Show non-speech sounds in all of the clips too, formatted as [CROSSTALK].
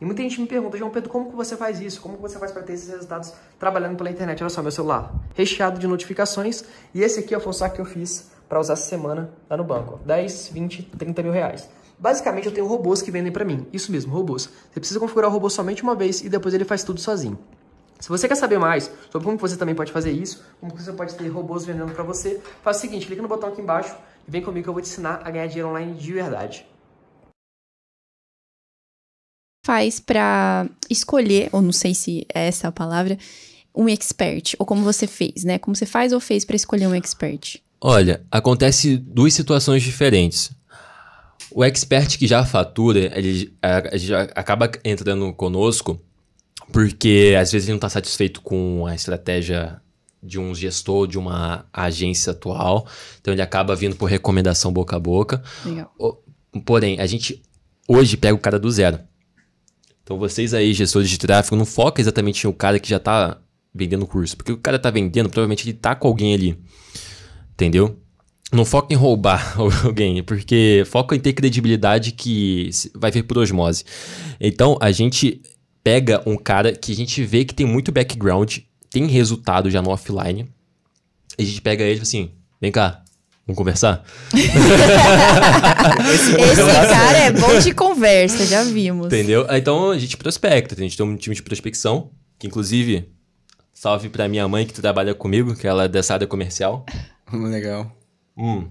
E muita gente me pergunta, João Pedro, como que você faz isso? Como que você faz para ter esses resultados trabalhando pela internet? Olha só, meu celular recheado de notificações. E esse aqui é o saco que eu fiz para usar essa semana lá no banco. 10, 20, 30 mil reais. Basicamente, eu tenho robôs que vendem para mim. Isso mesmo, robôs. Você precisa configurar o robô somente uma vez e depois ele faz tudo sozinho. Se você quer saber mais sobre como você também pode fazer isso, como você pode ter robôs vendendo para você, faz o seguinte, clica no botão aqui embaixo e vem comigo que eu vou te ensinar a ganhar dinheiro online de verdade faz para escolher, ou não sei se é essa a palavra, um expert? Ou como você fez, né? Como você faz ou fez para escolher um expert? Olha, acontece duas situações diferentes. O expert que já fatura, ele já acaba entrando conosco porque às vezes ele não está satisfeito com a estratégia de um gestor de uma agência atual, então ele acaba vindo por recomendação boca a boca. Legal. Porém, a gente hoje pega o cara do zero. Então vocês aí, gestores de tráfego, não foca exatamente no cara que já está vendendo o curso. Porque o cara está vendendo, provavelmente ele está com alguém ali. Entendeu? Não foca em roubar [LAUGHS] alguém, porque foca em ter credibilidade que vai vir por osmose. Então, a gente pega um cara que a gente vê que tem muito background, tem resultado já no offline. E a gente pega ele e assim, vem cá, Vamos conversar? [LAUGHS] esse, esse é cara é bom de [LAUGHS] conversa, já vimos. Entendeu? Ah, então a gente prospecta, a gente tem um time de prospecção, que inclusive, salve pra minha mãe que trabalha comigo, que ela é dessa área comercial. Legal. Hum.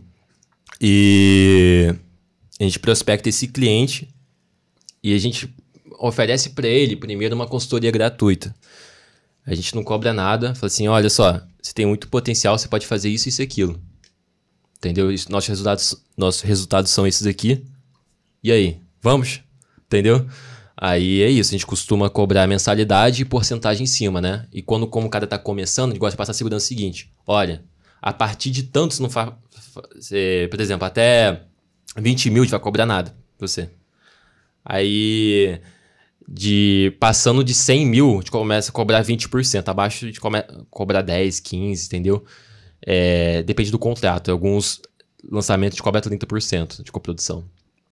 E a gente prospecta esse cliente e a gente oferece para ele primeiro uma consultoria gratuita. A gente não cobra nada, fala assim: olha só, você tem muito potencial, você pode fazer isso, isso e aquilo Entendeu? Isso, nossos, resultados, nossos resultados são esses aqui. E aí? Vamos? Entendeu? Aí é isso, a gente costuma cobrar mensalidade e porcentagem em cima, né? E quando como o cara tá começando, a gente gosta de passar a segurança seguinte. Olha, a partir de tantos não faz... Por exemplo, até 20 mil a gente vai cobrar nada você. Aí, de passando de 100 mil, a gente começa a cobrar 20%. Abaixo a gente começa a cobrar 10, 15, entendeu? É, depende do contrato. Alguns lançamentos de cobra 30% de coprodução.